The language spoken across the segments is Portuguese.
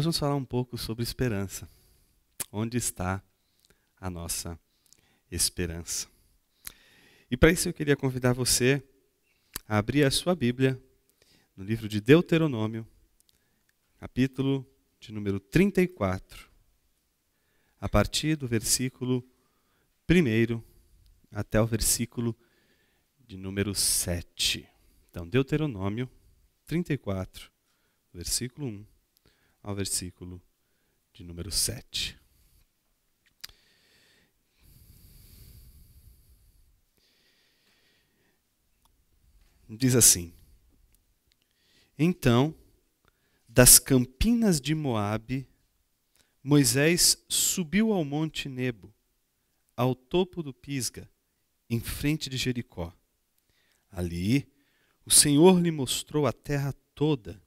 nós vamos falar um pouco sobre esperança. Onde está a nossa esperança? E para isso eu queria convidar você a abrir a sua Bíblia no livro de Deuteronômio, capítulo de número 34, a partir do versículo 1 até o versículo de número 7. Então, Deuteronômio 34, versículo 1 ao versículo de número 7. Diz assim: Então, das campinas de Moabe, Moisés subiu ao monte Nebo, ao topo do Pisga, em frente de Jericó. Ali, o Senhor lhe mostrou a terra toda,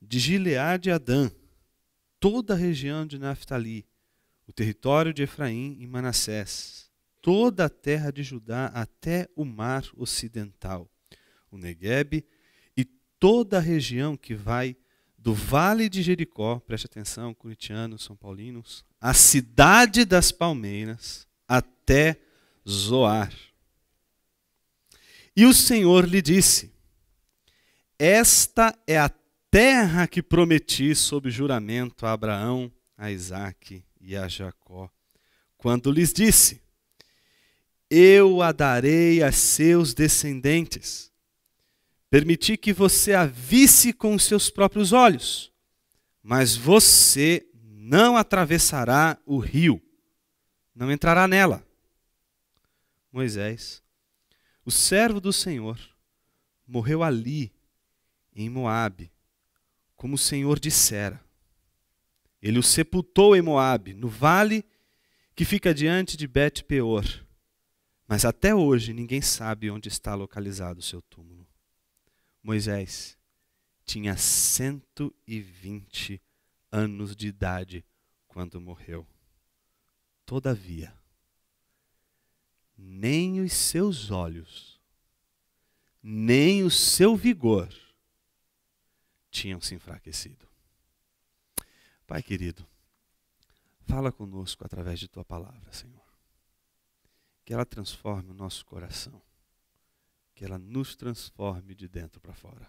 de Gileade a Dan, toda a região de Naftali, o território de Efraim e Manassés, toda a terra de Judá até o mar ocidental, o Negueb e toda a região que vai do vale de Jericó, preste atenção, curitianos, são paulinos, a cidade das palmeiras até Zoar. E o Senhor lhe disse: Esta é a terra que prometi sob juramento a Abraão, a Isaque e a Jacó, quando lhes disse: Eu a darei a seus descendentes. Permiti que você a visse com seus próprios olhos, mas você não atravessará o rio, não entrará nela. Moisés, o servo do Senhor, morreu ali, em Moabe, como o Senhor dissera. Ele o sepultou em Moabe, no vale que fica diante de Bet-peor. Mas até hoje ninguém sabe onde está localizado o seu túmulo. Moisés tinha 120 anos de idade quando morreu. Todavia, nem os seus olhos, nem o seu vigor, tinham se enfraquecido. Pai querido, fala conosco através de tua palavra, Senhor. Que ela transforme o nosso coração. Que ela nos transforme de dentro para fora.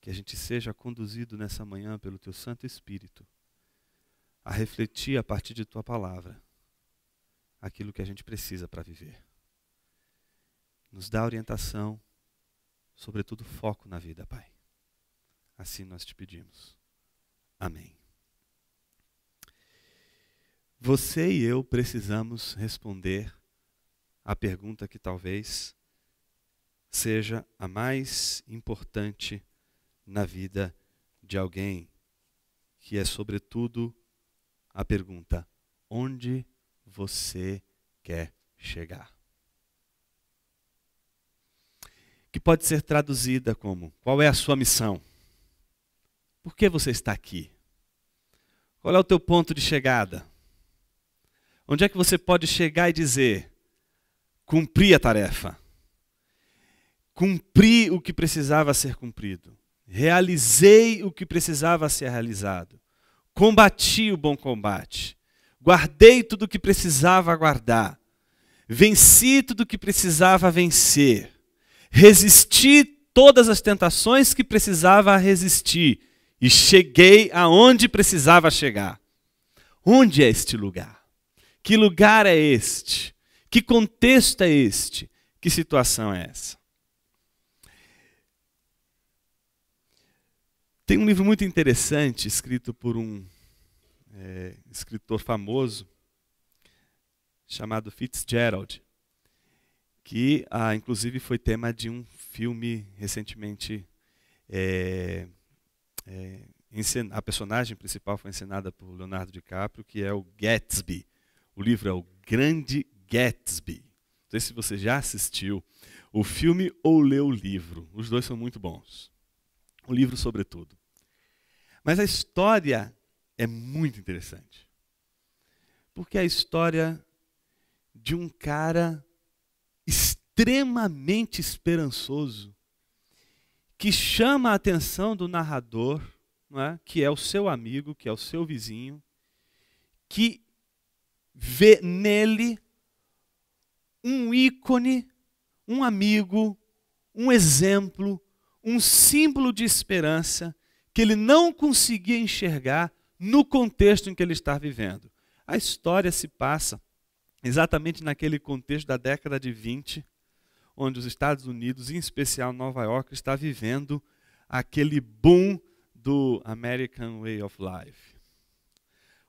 Que a gente seja conduzido nessa manhã pelo teu Santo Espírito a refletir a partir de tua palavra aquilo que a gente precisa para viver. Nos dá orientação, sobretudo foco na vida, Pai. Assim nós te pedimos. Amém. Você e eu precisamos responder a pergunta que talvez seja a mais importante na vida de alguém, que é, sobretudo, a pergunta: onde você quer chegar? Que pode ser traduzida como: qual é a sua missão? Por que você está aqui? Qual é o teu ponto de chegada? Onde é que você pode chegar e dizer: cumpri a tarefa, cumpri o que precisava ser cumprido, realizei o que precisava ser realizado, combati o bom combate, guardei tudo o que precisava guardar, venci tudo o que precisava vencer, resisti todas as tentações que precisava resistir e cheguei aonde precisava chegar. Onde é este lugar? Que lugar é este? Que contexto é este? Que situação é essa? Tem um livro muito interessante escrito por um é, escritor famoso chamado Fitzgerald, que ah, inclusive foi tema de um filme recentemente é, é, a personagem principal foi encenada por Leonardo DiCaprio, que é o Gatsby. O livro é o Grande Gatsby. Não sei se você já assistiu o filme ou leu o livro. Os dois são muito bons. O livro, sobretudo. Mas a história é muito interessante. Porque é a história de um cara extremamente esperançoso que chama a atenção do narrador, é? que é o seu amigo, que é o seu vizinho, que vê nele um ícone, um amigo, um exemplo, um símbolo de esperança que ele não conseguia enxergar no contexto em que ele está vivendo. A história se passa exatamente naquele contexto da década de 20, onde os Estados Unidos, em especial Nova York, está vivendo aquele boom do American Way of Life.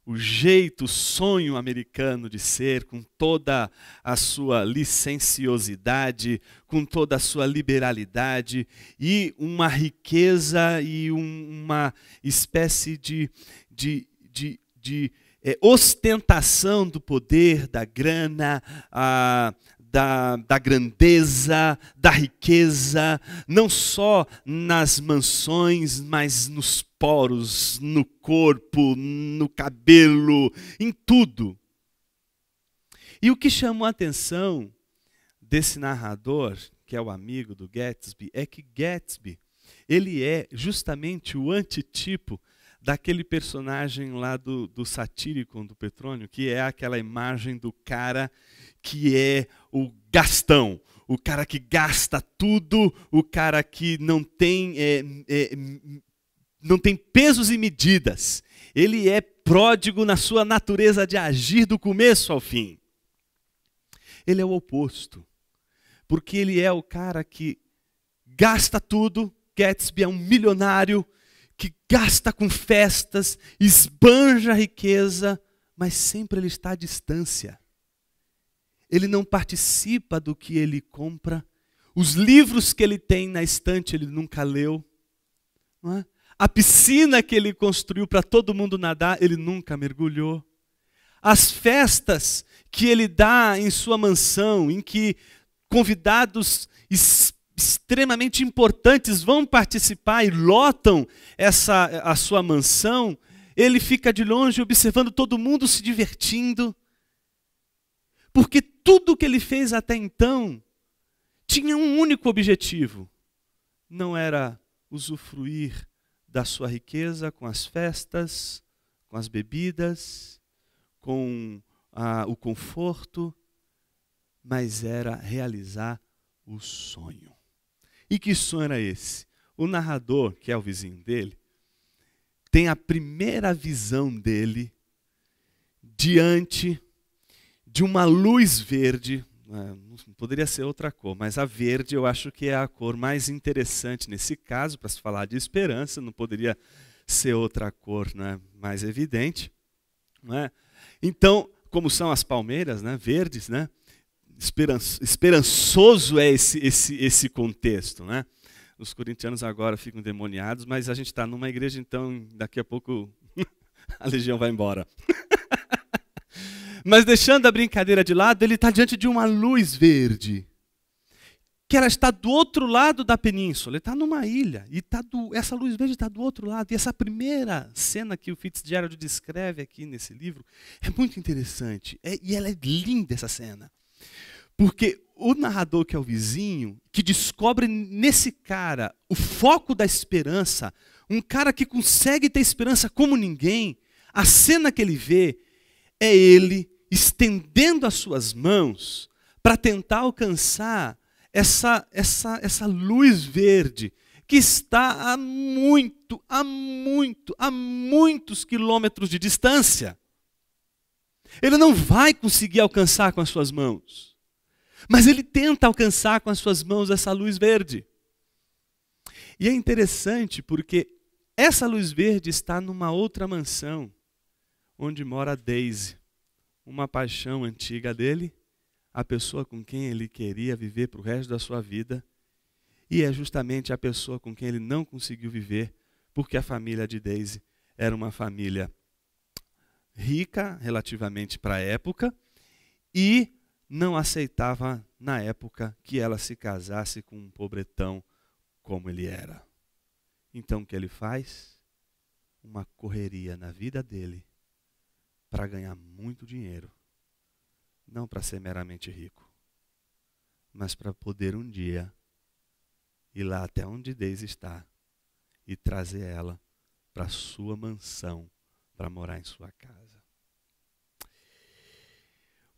O jeito, o sonho americano de ser, com toda a sua licenciosidade, com toda a sua liberalidade e uma riqueza e um, uma espécie de, de, de, de é, ostentação do poder, da grana, a, da, da grandeza, da riqueza, não só nas mansões, mas nos poros, no corpo, no cabelo, em tudo. E o que chamou a atenção desse narrador, que é o amigo do Gatsby, é que Gatsby, ele é justamente o antitipo daquele personagem lá do, do satírico do Petrônio, que é aquela imagem do cara que é o gastão, o cara que gasta tudo, o cara que não tem, é, é, não tem pesos e medidas. Ele é pródigo na sua natureza de agir do começo ao fim. Ele é o oposto, porque ele é o cara que gasta tudo. Gatsby é um milionário que gasta com festas, esbanja riqueza, mas sempre ele está à distância. Ele não participa do que ele compra. Os livros que ele tem na estante ele nunca leu. É? A piscina que ele construiu para todo mundo nadar ele nunca mergulhou. As festas que ele dá em sua mansão, em que convidados extremamente importantes vão participar e lotam essa a sua mansão, ele fica de longe observando todo mundo se divertindo. Porque tudo que ele fez até então tinha um único objetivo: não era usufruir da sua riqueza com as festas, com as bebidas, com ah, o conforto, mas era realizar o sonho. E que sonho era esse? O narrador, que é o vizinho dele, tem a primeira visão dele diante de uma luz verde. Né? Poderia ser outra cor, mas a verde eu acho que é a cor mais interessante nesse caso, para se falar de esperança, não poderia ser outra cor né, mais evidente. Né? Então, como são as palmeiras né, verdes, né, esperançoso é esse, esse, esse contexto, né? Os corintianos agora ficam demoniados, mas a gente está numa igreja, então daqui a pouco a legião vai embora. mas deixando a brincadeira de lado, ele está diante de uma luz verde, que ela está do outro lado da península. Ele está numa ilha e tá do, essa luz verde está do outro lado. E essa primeira cena que o Fitzgerald descreve aqui nesse livro é muito interessante é, e ela é linda essa cena porque o narrador que é o vizinho, que descobre nesse cara o foco da esperança, um cara que consegue ter esperança como ninguém, a cena que ele vê é ele estendendo as suas mãos para tentar alcançar essa, essa, essa luz verde que está a muito, a muito, a muitos quilômetros de distância. Ele não vai conseguir alcançar com as suas mãos. Mas ele tenta alcançar com as suas mãos essa luz verde. E é interessante porque essa luz verde está numa outra mansão onde mora Daisy, uma paixão antiga dele, a pessoa com quem ele queria viver para o resto da sua vida, e é justamente a pessoa com quem ele não conseguiu viver, porque a família de Daisy era uma família rica relativamente para a época e não aceitava na época que ela se casasse com um pobretão como ele era. Então o que ele faz? Uma correria na vida dele para ganhar muito dinheiro. Não para ser meramente rico, mas para poder um dia ir lá até onde Deus está e trazer ela para sua mansão para morar em sua casa.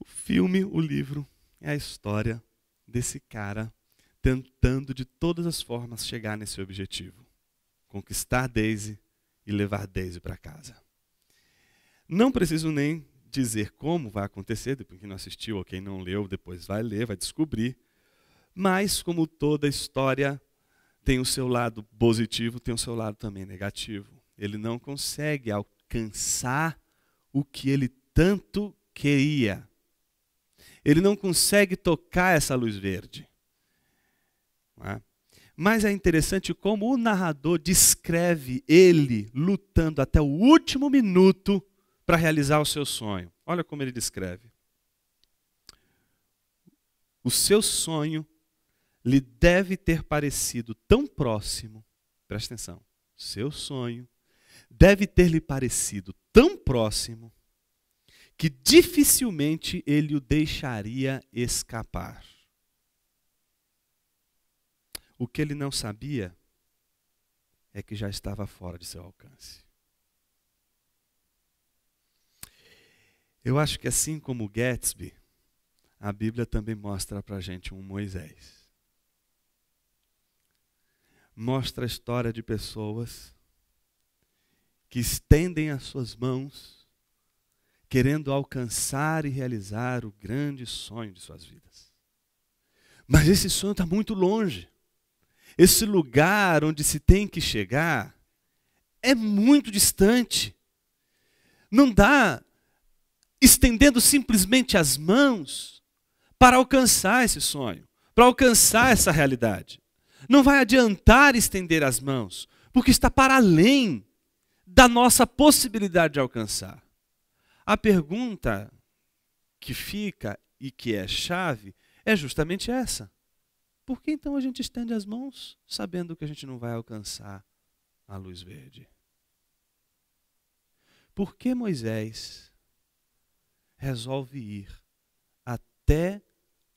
O filme, o livro, é a história desse cara tentando de todas as formas chegar nesse objetivo: conquistar Daisy e levar Daisy para casa. Não preciso nem dizer como vai acontecer, depois quem não assistiu ou quem não leu, depois vai ler, vai descobrir. Mas, como toda história, tem o seu lado positivo, tem o seu lado também negativo. Ele não consegue alcançar o que ele tanto queria. Ele não consegue tocar essa luz verde. É? Mas é interessante como o narrador descreve ele lutando até o último minuto para realizar o seu sonho. Olha como ele descreve. O seu sonho lhe deve ter parecido tão próximo, presta atenção, seu sonho deve ter lhe parecido tão próximo que dificilmente ele o deixaria escapar. O que ele não sabia é que já estava fora de seu alcance. Eu acho que assim como Gatsby, a Bíblia também mostra para a gente um Moisés. Mostra a história de pessoas que estendem as suas mãos querendo alcançar e realizar o grande sonho de suas vidas. Mas esse sonho está muito longe. Esse lugar onde se tem que chegar é muito distante. Não dá estendendo simplesmente as mãos para alcançar esse sonho, para alcançar essa realidade. Não vai adiantar estender as mãos, porque está para além da nossa possibilidade de alcançar. A pergunta que fica e que é chave é justamente essa. Por que então a gente estende as mãos sabendo que a gente não vai alcançar a luz verde? Por que Moisés resolve ir até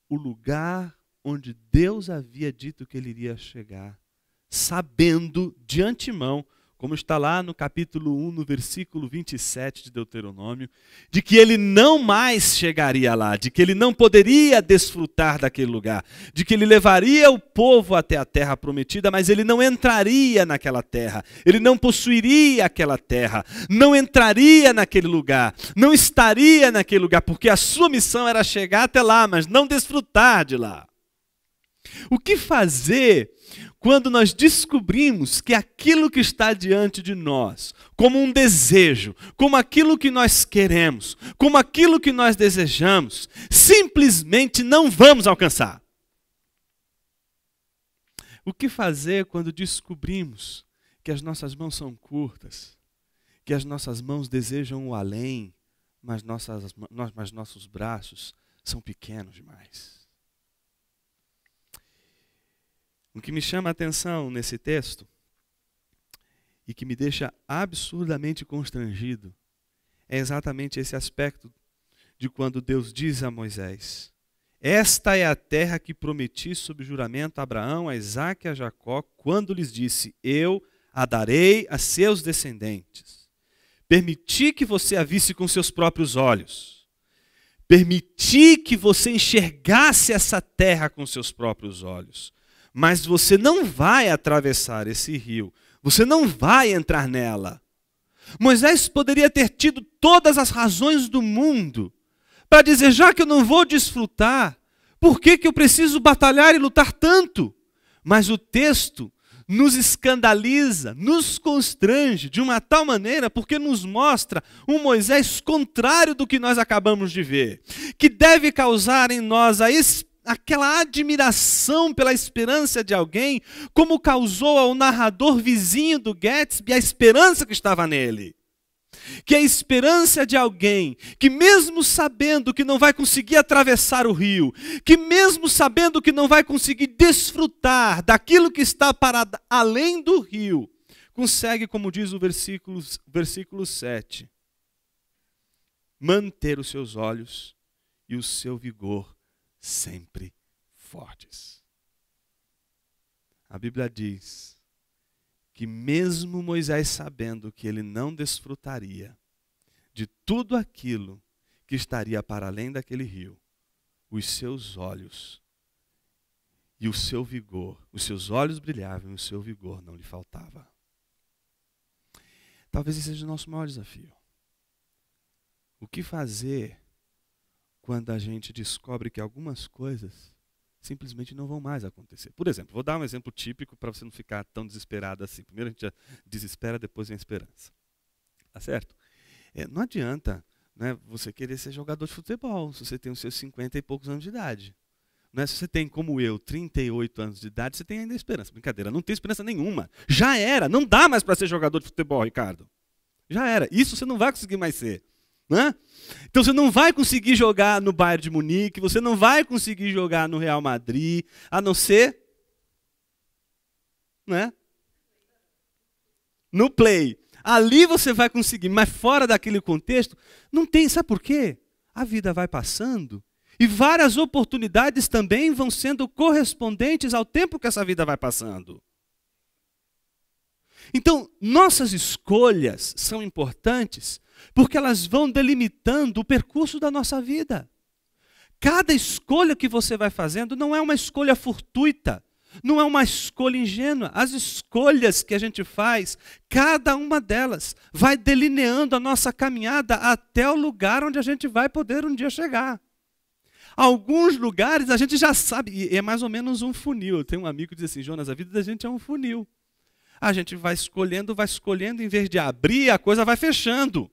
o lugar onde Deus havia dito que ele iria chegar, sabendo de antemão como está lá no capítulo 1, no versículo 27 de Deuteronômio, de que ele não mais chegaria lá, de que ele não poderia desfrutar daquele lugar, de que ele levaria o povo até a terra prometida, mas ele não entraria naquela terra, ele não possuiria aquela terra, não entraria naquele lugar, não estaria naquele lugar, porque a sua missão era chegar até lá, mas não desfrutar de lá. O que fazer quando nós descobrimos que aquilo que está diante de nós, como um desejo, como aquilo que nós queremos, como aquilo que nós desejamos, simplesmente não vamos alcançar? O que fazer quando descobrimos que as nossas mãos são curtas, que as nossas mãos desejam o além, mas, nossas, mas nossos braços são pequenos demais? O que me chama a atenção nesse texto e que me deixa absurdamente constrangido é exatamente esse aspecto de quando Deus diz a Moisés: Esta é a terra que prometi sob juramento a Abraão, a Isaac e a Jacó, quando lhes disse: Eu a darei a seus descendentes. Permiti que você a visse com seus próprios olhos. Permiti que você enxergasse essa terra com seus próprios olhos mas você não vai atravessar esse rio, você não vai entrar nela. Moisés poderia ter tido todas as razões do mundo para dizer: já que eu não vou desfrutar, por que, que eu preciso batalhar e lutar tanto? Mas o texto nos escandaliza, nos constrange de uma tal maneira, porque nos mostra um Moisés contrário do que nós acabamos de ver, que deve causar em nós a esperança aquela admiração pela esperança de alguém, como causou ao narrador vizinho do Gatsby a esperança que estava nele. Que a esperança de alguém que, mesmo sabendo que não vai conseguir atravessar o rio, que, mesmo sabendo que não vai conseguir desfrutar daquilo que está para além do rio, consegue, como diz o versículo, versículo 7, manter os seus olhos e o seu vigor sempre fortes. A Bíblia diz que, mesmo Moisés sabendo que ele não desfrutaria de tudo aquilo que estaria para além daquele rio, os seus olhos e o seu vigor, os seus olhos brilhavam e o seu vigor não lhe faltava. Talvez esse seja o nosso maior desafio. O que fazer quando a gente descobre que algumas coisas simplesmente não vão mais acontecer. Por exemplo, vou dar um exemplo típico para você não ficar tão desesperado assim. Primeiro a gente desespera, depois vem a esperança. Tá certo? É, não adianta né, você querer ser jogador de futebol se você tem os seus 50 e poucos anos de idade. Né, se você tem, como eu, 38 anos de idade, você tem ainda esperança. Brincadeira, não tem esperança nenhuma. Já era, não dá mais para ser jogador de futebol, Ricardo. Já era. Isso você não vai conseguir mais ser. Né? Então você não vai conseguir jogar no Bayern de Munique, você não vai conseguir jogar no Real Madrid, a não ser né? no play. Ali você vai conseguir, mas fora daquele contexto, não tem. Sabe por quê? A vida vai passando e várias oportunidades também vão sendo correspondentes ao tempo que essa vida vai passando. Então, nossas escolhas são importantes porque elas vão delimitando o percurso da nossa vida. Cada escolha que você vai fazendo não é uma escolha fortuita, não é uma escolha ingênua. As escolhas que a gente faz, cada uma delas vai delineando a nossa caminhada até o lugar onde a gente vai poder um dia chegar. Alguns lugares a gente já sabe, e é mais ou menos um funil. Eu tenho um amigo que diz assim: Jonas, a vida da gente é um funil. A gente vai escolhendo, vai escolhendo, em vez de abrir, a coisa vai fechando.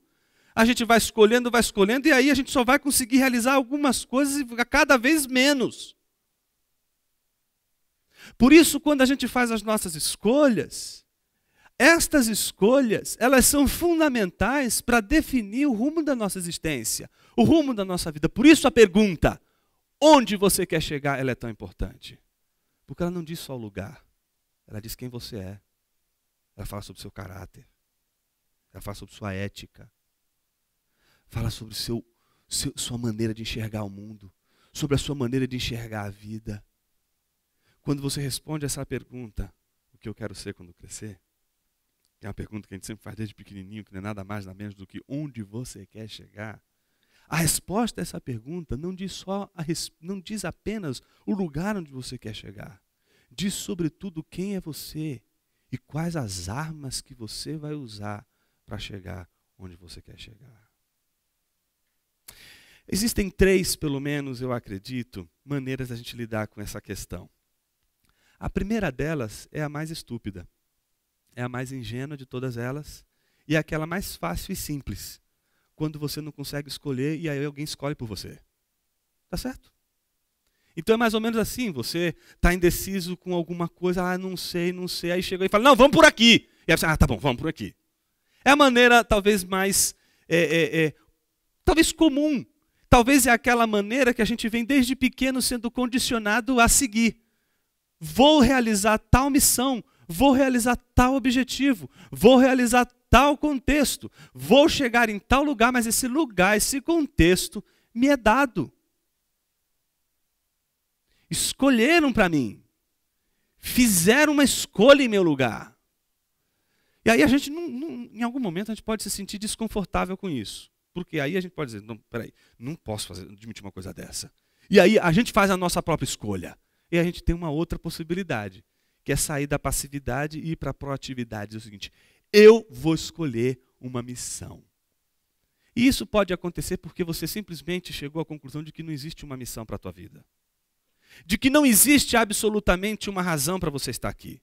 A gente vai escolhendo, vai escolhendo, e aí a gente só vai conseguir realizar algumas coisas cada vez menos. Por isso, quando a gente faz as nossas escolhas, estas escolhas, elas são fundamentais para definir o rumo da nossa existência, o rumo da nossa vida. Por isso a pergunta: onde você quer chegar, ela é tão importante. Porque ela não diz só o lugar, ela diz quem você é. Ela fala sobre o seu caráter. Ela fala sobre sua ética. Fala sobre seu, seu, sua maneira de enxergar o mundo. Sobre a sua maneira de enxergar a vida. Quando você responde essa pergunta, o que eu quero ser quando crescer? Que é uma pergunta que a gente sempre faz desde pequenininho, que não é nada mais nada menos do que onde você quer chegar. A resposta a essa pergunta não diz, só a, não diz apenas o lugar onde você quer chegar. Diz, sobretudo, quem é você e quais as armas que você vai usar para chegar onde você quer chegar. Existem três, pelo menos eu acredito, maneiras da gente lidar com essa questão. A primeira delas é a mais estúpida, é a mais ingênua de todas elas e é aquela mais fácil e simples, quando você não consegue escolher e aí alguém escolhe por você. Tá certo? Então é mais ou menos assim, você está indeciso com alguma coisa, ah, não sei, não sei, aí chega e fala, não, vamos por aqui. E aí você, ah, tá bom, vamos por aqui. É a maneira talvez mais, é, é, é, talvez comum, talvez é aquela maneira que a gente vem desde pequeno sendo condicionado a seguir. Vou realizar tal missão, vou realizar tal objetivo, vou realizar tal contexto, vou chegar em tal lugar, mas esse lugar, esse contexto me é dado escolheram para mim, fizeram uma escolha em meu lugar. E aí a gente, não, não, em algum momento, a gente pode se sentir desconfortável com isso. Porque aí a gente pode dizer, não, peraí, não posso fazer, admitir uma coisa dessa. E aí a gente faz a nossa própria escolha. E a gente tem uma outra possibilidade, que é sair da passividade e ir para a proatividade. É o seguinte, eu vou escolher uma missão. E isso pode acontecer porque você simplesmente chegou à conclusão de que não existe uma missão para a tua vida de que não existe absolutamente uma razão para você estar aqui,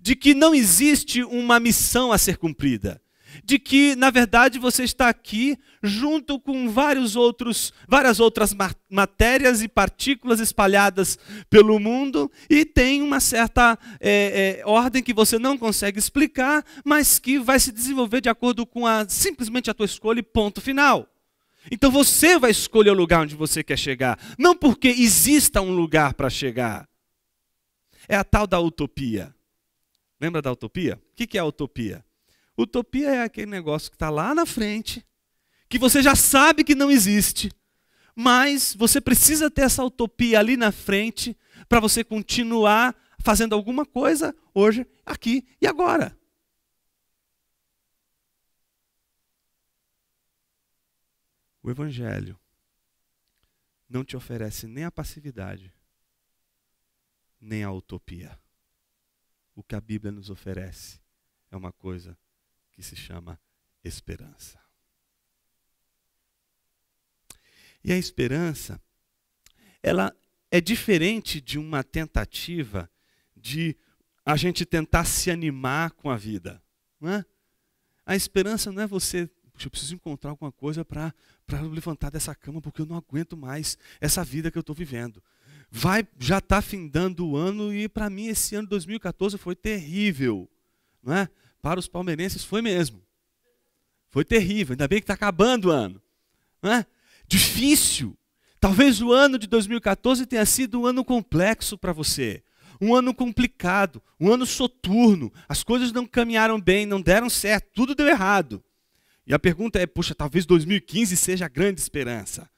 de que não existe uma missão a ser cumprida, de que, na verdade, você está aqui junto com vários outros, várias outras matérias e partículas espalhadas pelo mundo e tem uma certa é, é, ordem que você não consegue explicar, mas que vai se desenvolver de acordo com a, simplesmente a tua escolha e ponto final. Então você vai escolher o lugar onde você quer chegar, não porque exista um lugar para chegar. É a tal da utopia. Lembra da utopia? O que é a utopia? Utopia é aquele negócio que está lá na frente, que você já sabe que não existe, mas você precisa ter essa utopia ali na frente para você continuar fazendo alguma coisa hoje, aqui e agora. O Evangelho não te oferece nem a passividade, nem a utopia. O que a Bíblia nos oferece é uma coisa que se chama esperança. E a esperança, ela é diferente de uma tentativa de a gente tentar se animar com a vida. Não é? A esperança não é você eu preciso encontrar alguma coisa para levantar dessa cama, porque eu não aguento mais essa vida que eu estou vivendo. Vai, já está findando o ano e para mim esse ano 2014 foi terrível, não é? Para os palmeirenses foi mesmo. Foi terrível, ainda bem que está acabando o ano, não é? Difícil. Talvez o ano de 2014 tenha sido um ano complexo para você um ano complicado, um ano soturno, as coisas não caminharam bem, não deram certo, tudo deu errado. E a pergunta é: poxa talvez 2015 seja a grande esperança.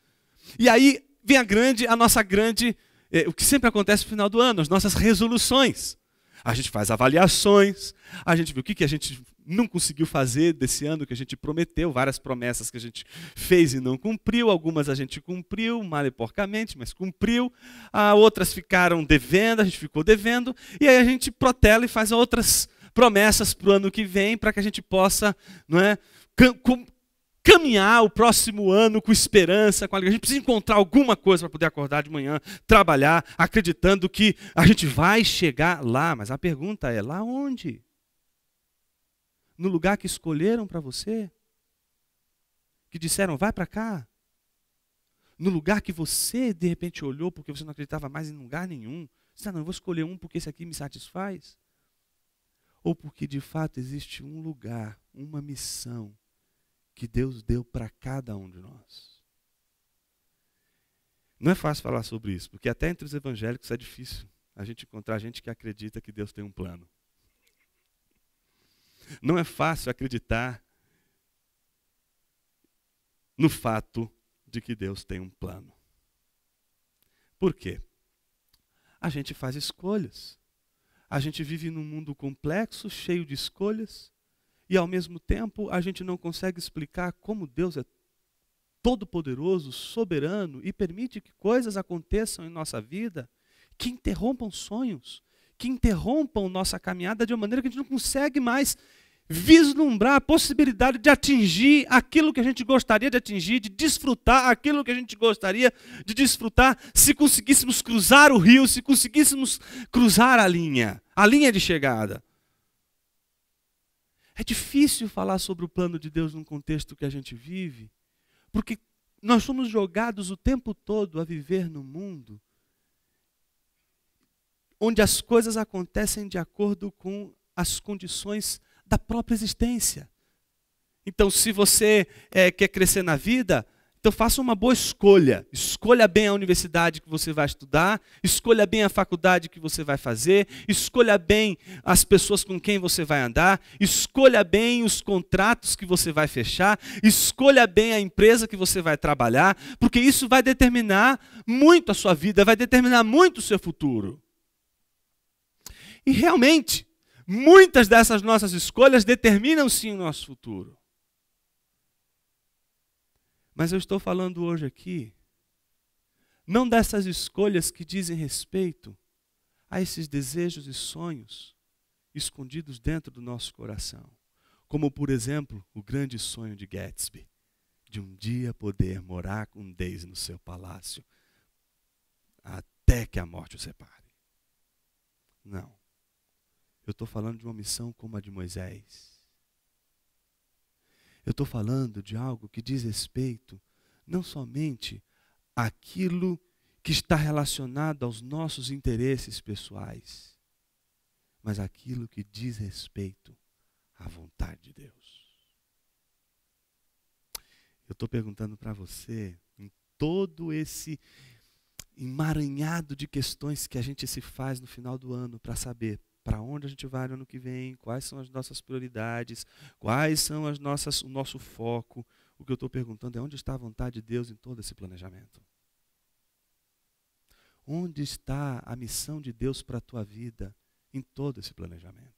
E aí vem a grande, a nossa grande, é, o que sempre acontece no final do ano, as nossas resoluções. A gente faz avaliações, a gente vê o que, que a gente não conseguiu fazer desse ano que a gente prometeu, várias promessas que a gente fez e não cumpriu, algumas a gente cumpriu, mal e porcamente, mas cumpriu, ah, outras ficaram devendo, a gente ficou devendo, e aí a gente protela e faz outras promessas para o ano que vem para que a gente possa não é, caminhar o próximo ano com esperança, com alegria. A gente precisa encontrar alguma coisa para poder acordar de manhã, trabalhar, acreditando que a gente vai chegar lá. Mas a pergunta é: lá onde? No lugar que escolheram para você? Que disseram, vai para cá? No lugar que você, de repente, olhou porque você não acreditava mais em lugar nenhum? Você, ah, não, eu vou escolher um porque esse aqui me satisfaz? Ou porque, de fato, existe um lugar, uma missão que Deus deu para cada um de nós. Não é fácil falar sobre isso, porque até entre os evangélicos é difícil a gente encontrar gente que acredita que Deus tem um plano. Não é fácil acreditar no fato de que Deus tem um plano. Por quê? A gente faz escolhas. A gente vive num mundo complexo, cheio de escolhas, e ao mesmo tempo a gente não consegue explicar como Deus é todo-poderoso, soberano e permite que coisas aconteçam em nossa vida que interrompam sonhos, que interrompam nossa caminhada de uma maneira que a gente não consegue mais vislumbrar a possibilidade de atingir aquilo que a gente gostaria de atingir, de desfrutar aquilo que a gente gostaria de desfrutar, se conseguíssemos cruzar o rio, se conseguíssemos cruzar a linha, a linha de chegada. É difícil falar sobre o plano de Deus num contexto que a gente vive, porque nós somos jogados o tempo todo a viver no mundo onde as coisas acontecem de acordo com as condições da própria existência. Então, se você é, quer crescer na vida, então faça uma boa escolha. Escolha bem a universidade que você vai estudar, escolha bem a faculdade que você vai fazer, escolha bem as pessoas com quem você vai andar, escolha bem os contratos que você vai fechar, escolha bem a empresa que você vai trabalhar, porque isso vai determinar muito a sua vida, vai determinar muito o seu futuro. E realmente, muitas dessas nossas escolhas determinam sim o nosso futuro. Mas eu estou falando hoje aqui, não dessas escolhas que dizem respeito a esses desejos e sonhos escondidos dentro do nosso coração. Como, por exemplo, o grande sonho de Gatsby, de um dia poder morar com Deus no seu palácio, até que a morte o separe. Não. Eu estou falando de uma missão como a de Moisés eu estou falando de algo que diz respeito não somente àquilo que está relacionado aos nossos interesses pessoais, mas aquilo que diz respeito à vontade de Deus. Eu estou perguntando para você, em todo esse emaranhado de questões que a gente se faz no final do ano para saber para onde a gente vai no ano que vem, quais são as nossas prioridades, quais são as nossas, o nosso foco. O que eu estou perguntando é onde está a vontade de Deus em todo esse planejamento? Onde está a missão de Deus para a tua vida em todo esse planejamento?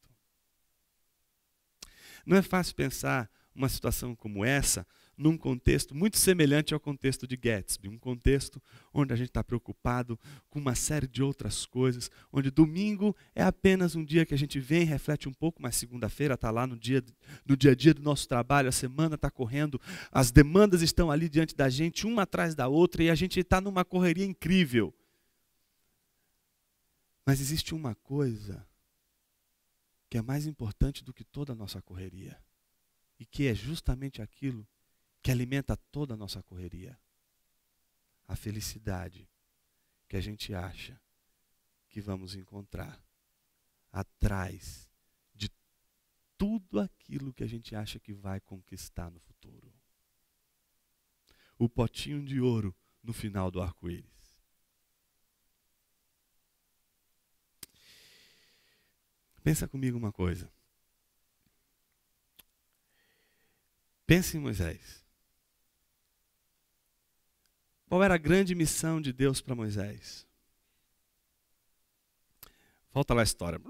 Não é fácil pensar uma situação como essa num contexto muito semelhante ao contexto de Gatsby, um contexto onde a gente está preocupado com uma série de outras coisas, onde domingo é apenas um dia que a gente vem, reflete um pouco, mas segunda-feira está lá no dia, no dia a dia do nosso trabalho, a semana está correndo, as demandas estão ali diante da gente, uma atrás da outra, e a gente está numa correria incrível. Mas existe uma coisa que é mais importante do que toda a nossa correria e que é justamente aquilo que alimenta toda a nossa correria. A felicidade que a gente acha que vamos encontrar atrás de tudo aquilo que a gente acha que vai conquistar no futuro. O potinho de ouro no final do arco-íris. Pensa comigo uma coisa. Pense em Moisés. Qual era a grande missão de Deus para Moisés? Volta lá a história.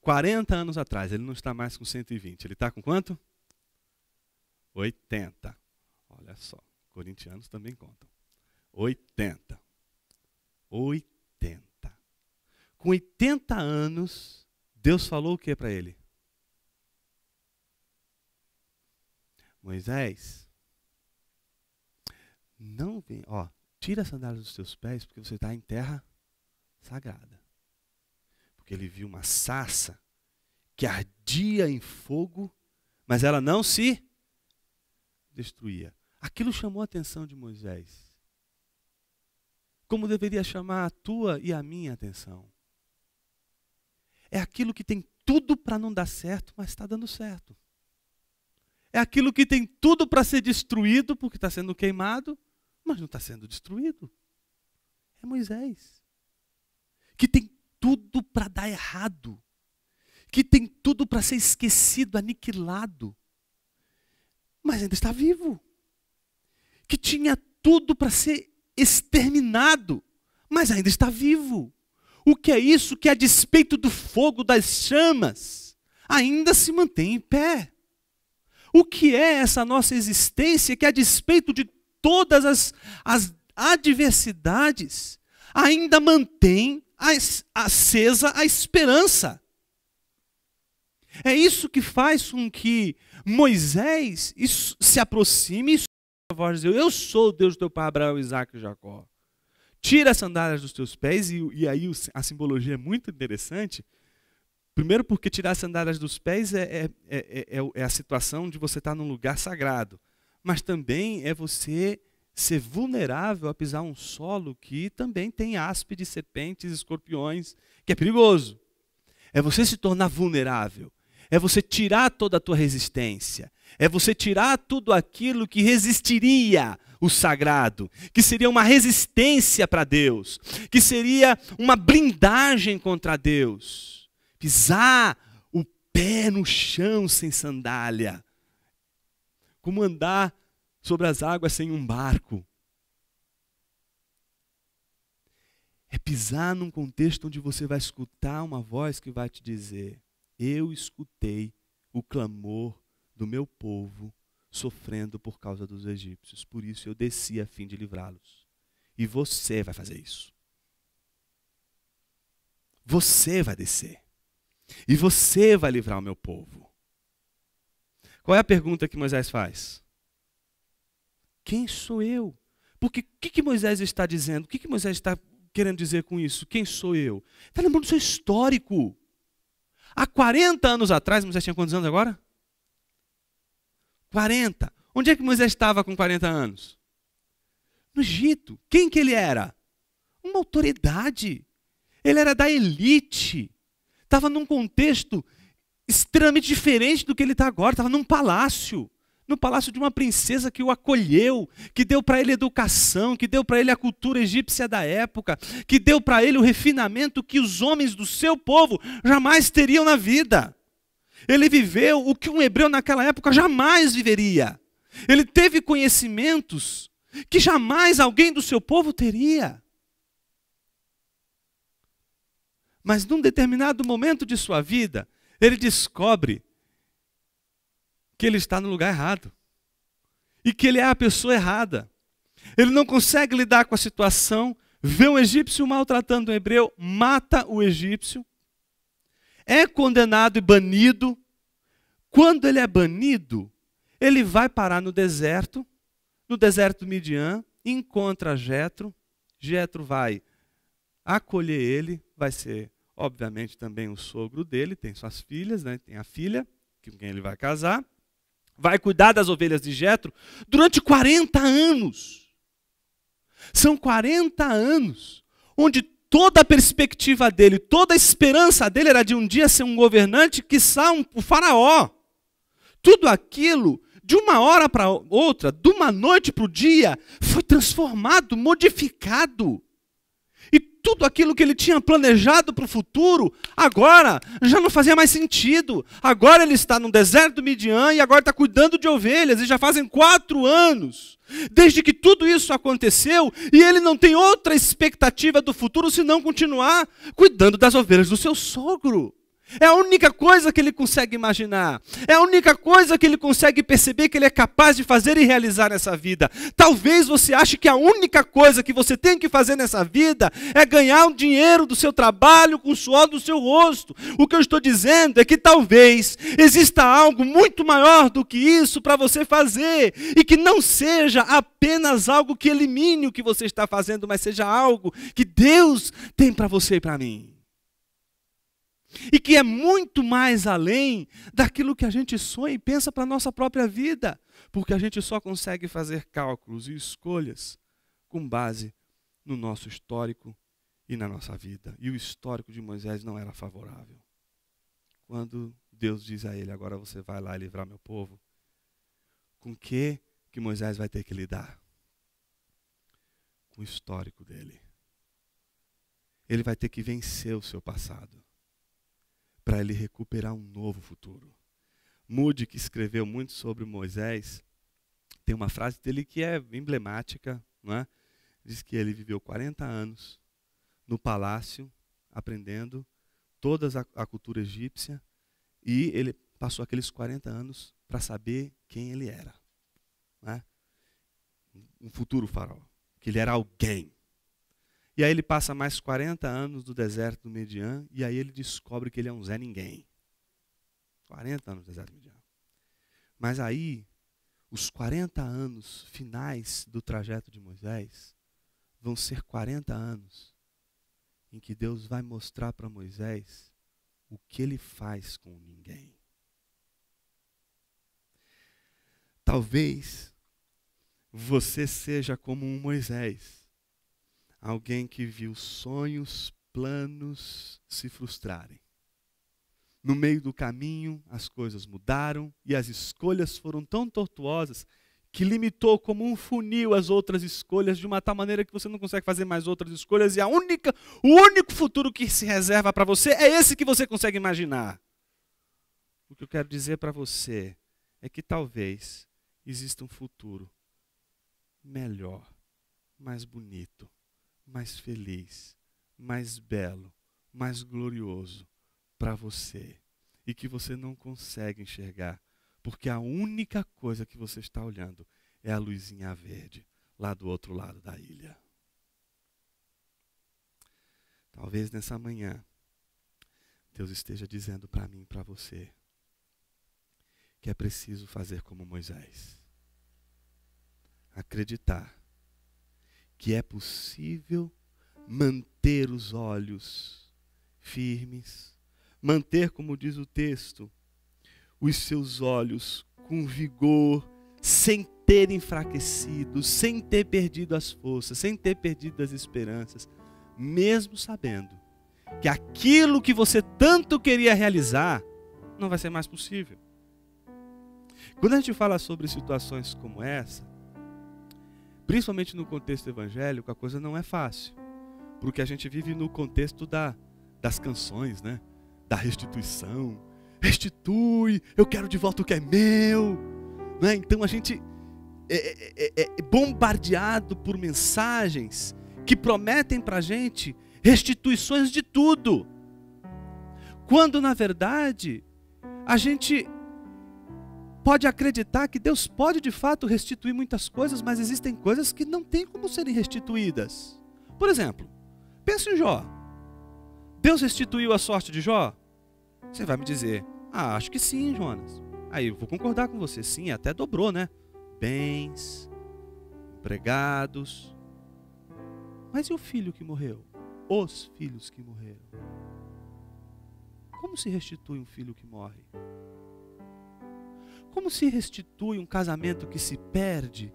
40 anos atrás, ele não está mais com 120. Ele está com quanto? 80. Olha só, corintianos também contam. 80. 80. Com 80 anos, Deus falou o que para ele? Moisés, não vem, ó, tira as sandálias dos teus pés, porque você está em terra sagrada. Porque ele viu uma saça que ardia em fogo, mas ela não se destruía. Aquilo chamou a atenção de Moisés. Como deveria chamar a tua e a minha atenção. É aquilo que tem tudo para não dar certo, mas está dando certo é aquilo que tem tudo para ser destruído, porque está sendo queimado, mas não está sendo destruído. É Moisés. Que tem tudo para dar errado. Que tem tudo para ser esquecido, aniquilado. Mas ainda está vivo. Que tinha tudo para ser exterminado, mas ainda está vivo. O que é isso que, a despeito do fogo, das chamas, ainda se mantém em pé? o que é essa nossa existência que, a despeito de todas as, as adversidades, ainda mantém acesa a esperança. É isso que faz com que Moisés se aproxime e voz de Deus. Eu sou o Deus do teu pai Abraão, Isaac e Jacó. Tira as sandálias dos teus pés, e, e aí a simbologia é muito interessante, Primeiro, porque tirar as sandálias dos pés é, é, é, é a situação de você estar num lugar sagrado, mas também é você ser vulnerável a pisar um solo que também tem áspides, serpentes, escorpiões, que é perigoso. É você se tornar vulnerável. É você tirar toda a tua resistência. É você tirar tudo aquilo que resistiria o sagrado, que seria uma resistência para Deus, que seria uma blindagem contra Deus pisar o pé no chão sem sandália, como andar sobre as águas sem um barco. É pisar num contexto onde você vai escutar uma voz que vai te dizer: Eu escutei o clamor do meu povo sofrendo por causa dos egípcios, por isso eu desci a fim de livrá-los. E você vai fazer isso. Você vai descer. E você vai livrar o meu povo. Qual é a pergunta que Moisés faz? Quem sou eu? Porque o que, que, Moisés está dizendo? O que, que Moisés está querendo dizer com isso? Quem sou eu? Está lembrando do seu histórico. Há 40 anos atrás, Moisés tinha quantos anos agora? 40. Onde é que Moisés estava com 40 anos? No Egito. Quem que ele era? Uma autoridade. Ele era da elite estava num contexto extremamente diferente do que ele está agora, estava num palácio no palácio de uma princesa que o acolheu, que deu para ele educação, que deu para ele a cultura egípcia da época, que deu para ele o refinamento que os homens do seu povo jamais teriam na vida. Ele viveu o que um hebreu naquela época jamais viveria. Ele teve conhecimentos que jamais alguém do seu povo teria. Mas num determinado momento de sua vida, ele descobre que ele está no lugar errado e que ele é a pessoa errada. Ele não consegue lidar com a situação, vê um egípcio maltratando um hebreu, mata o egípcio, é condenado e banido. Quando ele é banido, ele vai parar no deserto, no deserto Midian, encontra Jetro, Jetro vai acolher ele, vai ser Obviamente também o sogro dele tem suas filhas, né? tem a filha, com quem ele vai casar. Vai cuidar das ovelhas de Jetro durante 40 anos. São 40 anos onde toda a perspectiva dele, toda a esperança dele era de um dia ser um governante, quiçá um, um faraó. Tudo aquilo de uma hora para outra, de uma noite para o dia, foi transformado, modificado tudo aquilo que ele tinha planejado para o futuro, agora já não fazia mais sentido. Agora ele está no deserto do Midian e agora está cuidando de ovelhas, e já fazem quatro anos. Desde que tudo isso aconteceu, e ele não tem outra expectativa do futuro senão continuar cuidando das ovelhas do seu sogro. É a única coisa que ele consegue imaginar. É a única coisa que ele consegue perceber que ele é capaz de fazer e realizar nessa vida. Talvez você ache que a única coisa que você tem que fazer nessa vida é ganhar o dinheiro do seu trabalho com o suor do seu rosto. O que eu estou dizendo é que talvez exista algo muito maior do que isso para você fazer e que não seja apenas algo que elimine o que você está fazendo, mas seja algo que Deus tem para você e para mim e que é muito mais além daquilo que a gente sonha e pensa para a nossa própria vida, porque a gente só consegue fazer cálculos e escolhas com base no nosso histórico e na nossa vida. E o histórico de Moisés não era favorável. Quando Deus diz a ele: Agora você vai lá livrar meu povo, com que que Moisés vai ter que lidar? Com o histórico dele. Ele vai ter que vencer o seu passado para ele recuperar um novo futuro. Moody, que escreveu muito sobre Moisés, tem uma frase dele que é emblemática, não é? Diz que ele viveu 40 anos no palácio, aprendendo toda a cultura egípcia, e ele passou aqueles 40 anos para saber quem ele era. É? Um futuro faraó, que ele era alguém. E aí ele passa mais 40 anos do deserto do Median, e aí ele descobre que ele é um Zé Ninguém. 40 anos do deserto do Median. Mas aí, os 40 anos finais do trajeto de Moisés vão ser 40 anos em que Deus vai mostrar para Moisés o que ele faz com ninguém. Talvez você seja como um Moisés alguém que viu sonhos, planos se frustrarem. No meio do caminho, as coisas mudaram e as escolhas foram tão tortuosas que limitou como um funil as outras escolhas de uma tal maneira que você não consegue fazer mais outras escolhas e a única, o único futuro que se reserva para você é esse que você consegue imaginar. O que eu quero dizer para você é que talvez exista um futuro melhor, mais bonito, mais feliz, mais belo, mais glorioso para você e que você não consegue enxergar, porque a única coisa que você está olhando é a luzinha verde lá do outro lado da ilha. Talvez nessa manhã Deus esteja dizendo para mim e para você que é preciso fazer como Moisés. Acreditar que é possível manter os olhos firmes, manter, como diz o texto, os seus olhos com vigor, sem ter enfraquecido, sem ter perdido as forças, sem ter perdido as esperanças, mesmo sabendo que aquilo que você tanto queria realizar não vai ser mais possível. Quando a gente fala sobre situações como essa, principalmente no contexto evangélico, a coisa não é fácil. Porque a gente vive no contexto da, das canções, né? Da restituição. Restitui, eu quero de volta o que é meu. Né? Então a gente é, é, é, é, é bombardeado por mensagens que prometem para a gente restituições de tudo. Quando, na verdade, a gente pode acreditar que Deus pode de fato restituir muitas coisas, mas existem coisas que não tem como serem restituídas. Por exemplo, pense em Jó. Deus restituiu a sorte de Jó? Você vai me dizer, ah, acho que sim, Jonas. Aí eu vou concordar com você, sim, até dobrou, né? Bens, empregados. Mas e o filho que morreu? Os filhos que morreram. Como se restitui um filho que morre? Como se restitui um casamento que se perde,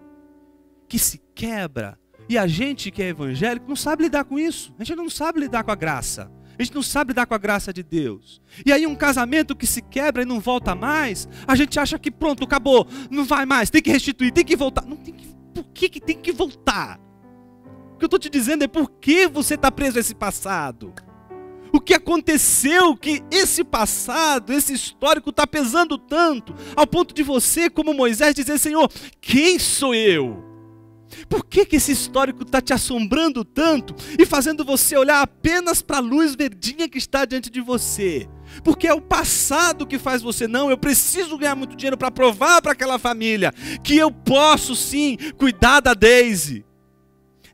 que se quebra? E a gente que é evangélico não sabe lidar com isso. A gente não sabe lidar com a graça. A gente não sabe lidar com a graça de Deus. E aí um casamento que se quebra e não volta mais, a gente acha que pronto, acabou, não vai mais, tem que restituir, tem que voltar. Não tem que, por que, que tem que voltar? O que eu estou te dizendo é por que você está preso a esse passado o que aconteceu, que esse passado, esse histórico está pesando tanto, ao ponto de você, como Moisés, dizer: Senhor, quem sou eu? Por que, que esse histórico está te assombrando tanto e fazendo você olhar apenas para a luz verdinha que está diante de você? Porque é o passado que faz você, não, eu preciso ganhar muito dinheiro para provar para aquela família que eu posso sim cuidar da Daisy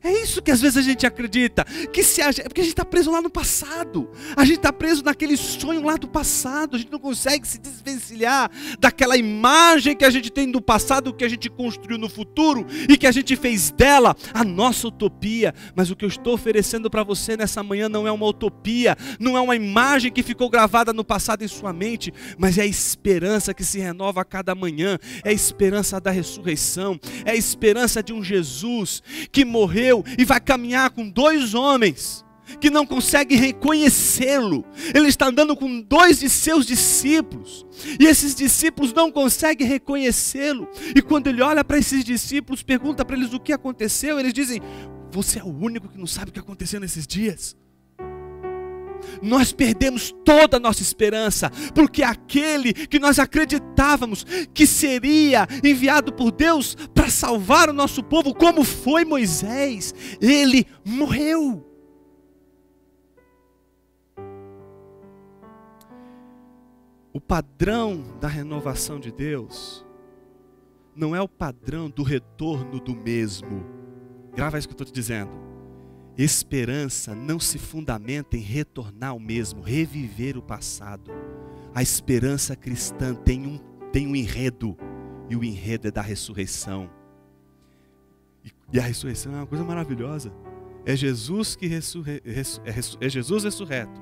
é isso que às vezes a gente acredita, que se a, é porque a gente está preso lá no passado, a gente está preso naquele sonho lá do passado, a gente não consegue se desvencilhar daquela imagem que a gente tem do passado, que a gente construiu no futuro e que a gente fez dela a nossa utopia. Mas o que eu estou oferecendo para você nessa manhã não é uma utopia, não é uma imagem que ficou gravada no passado em sua mente, mas é a esperança que se renova a cada manhã, é a esperança da ressurreição, é a esperança de um Jesus que morreu e vai caminhar com dois homens que não consegue reconhecê-lo. Ele está andando com dois de seus discípulos, e esses discípulos não conseguem reconhecê-lo. E quando ele olha para esses discípulos, pergunta para eles o que aconteceu, eles dizem: Você é o único que não sabe o que aconteceu nesses dias nós perdemos toda a nossa esperança, porque aquele que nós acreditávamos que seria enviado por Deus para salvar o nosso povo, como foi Moisés, ele morreu. O padrão da renovação de Deus não é o padrão do retorno do mesmo. Grava isso que eu estou te dizendo Esperança não se fundamenta em retornar ao mesmo, reviver o passado. A esperança cristã tem um, tem um enredo, e o enredo é da ressurreição. E, e a ressurreição é uma coisa maravilhosa. É Jesus que ressurre, é, é Jesus ressurreto,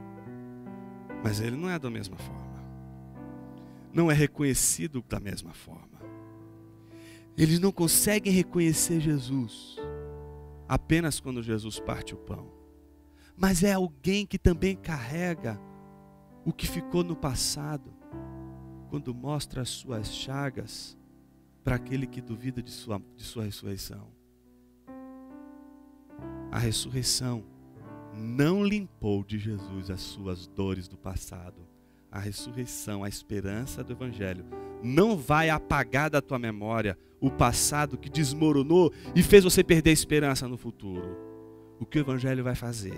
mas ele não é da mesma forma. Não é reconhecido da mesma forma. Eles não conseguem reconhecer Jesus apenas quando Jesus parte o pão, mas é alguém que também carrega o que ficou no passado, quando mostra as suas chagas para aquele que duvida de sua, de sua ressurreição. A ressurreição não limpou de Jesus as suas dores do passado. A ressurreição, a esperança do Evangelho, não vai apagar da tua memória o passado que desmoronou e fez você perder a esperança no futuro. O que o Evangelho vai fazer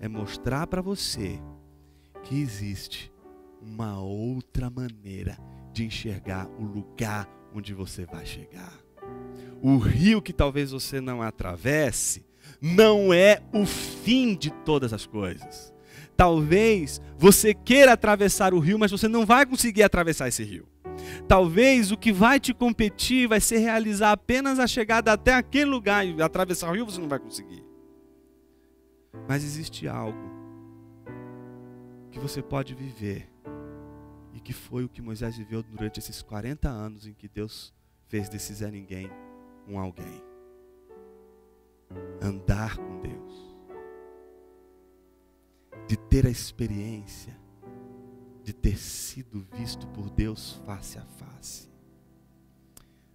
é mostrar para você que existe uma outra maneira de enxergar o lugar onde você vai chegar. O rio que talvez você não atravesse não é o fim de todas as coisas. Talvez você queira atravessar o rio, mas você não vai conseguir atravessar esse rio. Talvez o que vai te competir vai ser realizar apenas a chegada até aquele lugar e atravessar o rio você não vai conseguir. Mas existe algo que você pode viver e que foi o que Moisés viveu durante esses 40 anos em que Deus fez desse Zé Ninguém um alguém. Andar com Deus, de ter a experiência de ter sido visto por Deus face a face.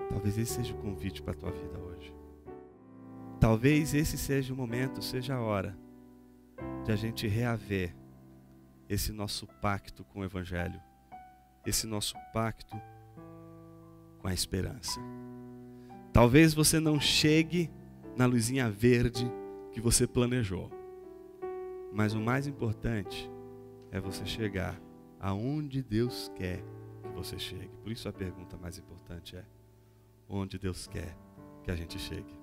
Talvez esse seja o convite para a tua vida hoje. Talvez esse seja o momento, seja a hora de a gente reaver esse nosso pacto com o Evangelho, esse nosso pacto com a esperança. Talvez você não chegue na luzinha verde que você planejou, mas o mais importante é você chegar aonde Deus quer que você chegue. Por isso a pergunta mais importante é: onde Deus quer que a gente chegue?